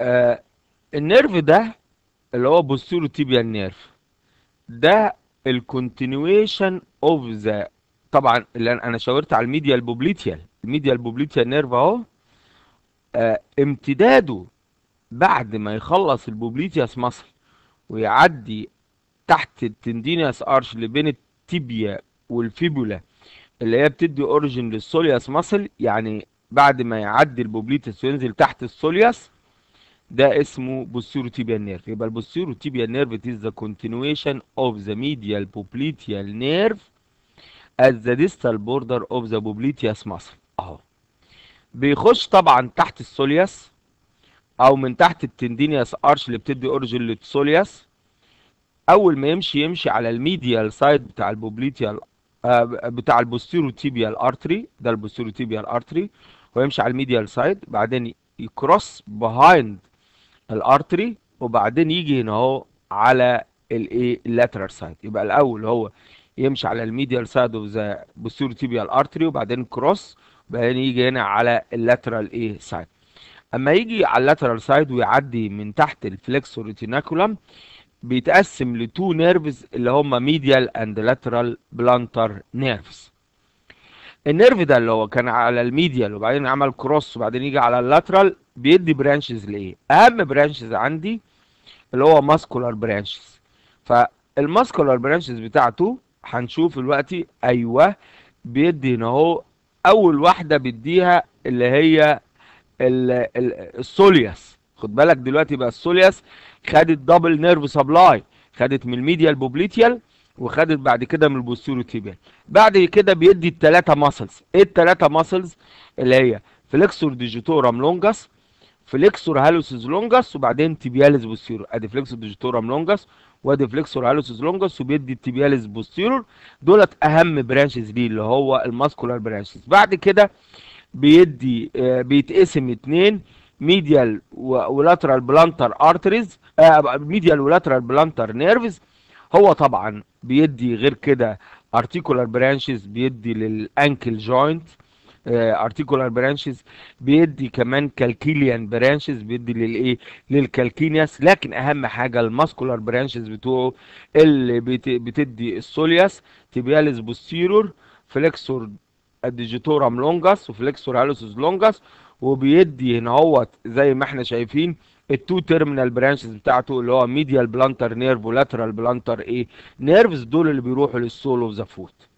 آه النيرف ده اللي هو بوستيرو تيبيا نيرف ده الكونتينيويشن اوف ذا طبعا اللي انا شاورت على الميديا بوبليتيال الميديا بوبليتيال نيرف اهو آه امتداده بعد ما يخلص البوبليتياس مصر ويعدي تحت التندينياس ارش اللي بين التيبيا والفيبولا اللي هي بتدي اوريجن للسولياس مصل يعني بعد ما يعدي البوبليتس وينزل تحت السولياس ده اسمه posterior tibial نيرف يبقى البوستيرو tibial نيرف it is the continuation of the medial popliteal nerve at the distal border of the popliteus muscle اهو بيخش طبعا تحت السوليس او من تحت التندينيوس ارش اللي بتدي اورجن للسوليس اول ما يمشي يمشي على الميديال سايد بتاع البوبليتيال آه، بتاع البوستيرو تيبيال ارتري ده البوستيرو تيبيال ارتري ويمشي على الميديال سايد بعدين يكروس بهايند الارتري وبعدين يجي هنا اهو على الايه اللاترال سايد يبقى الاول هو يمشي على الميديال سايد اوف ذا بوستيريو تيبيال ارتري وبعدين كروس وبعدين يجي هنا على اللاترال ايه سايد اما يجي على اللاترال سايد ويعدي من تحت الفليكسور ريتيناكولم بيتقسم لتو نيرفز اللي هما ميديال اند لاترال بلانتر نيرفز النيرف ده اللي هو كان على الميديال وبعدين عمل كروس وبعدين يجي على اللاترال بيدي برانشز لايه اهم برانشز عندي اللي هو ماسكولار برانشز فالماسكولار برانشز بتاعته هنشوف دلوقتي ايوه بيدي ان اهو اول واحده بيديها اللي هي السولياس خد بالك دلوقتي بقى السولياس خدت دبل نيرف سبلاي خدت من الميديال بوبليتيال وخدت بعد كده من البوستيرو تيبيال بعد كده بيدي الثلاثه ماسلز ايه الثلاثه ماسلز اللي هي فليكسور ديجيتورام لونجاس فليكسور هالوسيس لونجس وبعدين تيبياليس بوستيرور ادي فليكسور ديجيتورم لونجس وادي فليكسور هالوسيس لونجس وبيدي التيبياليس بوستيرور دولت اهم برانشز ليه اللي هو الماسكولار برانشز بعد كده بيدي آه، بيتقسم اثنين ميديال ولاترال بلانتر ارتريز ميديال ولاترال بلانتر نيرفز هو طبعا بيدي غير كده ارتيكولار برانشز بيدي للانكل جوينت ارتيكولار آه، برانشز بيدي كمان كالكيليان برانشز بيدي للايه للكالكينياس لكن اهم حاجه الماسكولار برانشز بتوعه اللي بتدي السوليس تيبياليس بوستيرور فليكسور الديجيتورام لونجاس وفليكسور هالوسوس لونجاس وبيدي هنا هو زي ما احنا شايفين التو تيرمينال برانشز بتاعته اللي هو ميديال بلانتر نيرف ولاترال بلانتر ايه نيرفز دول اللي بيروحوا للسول اوف ذا فوت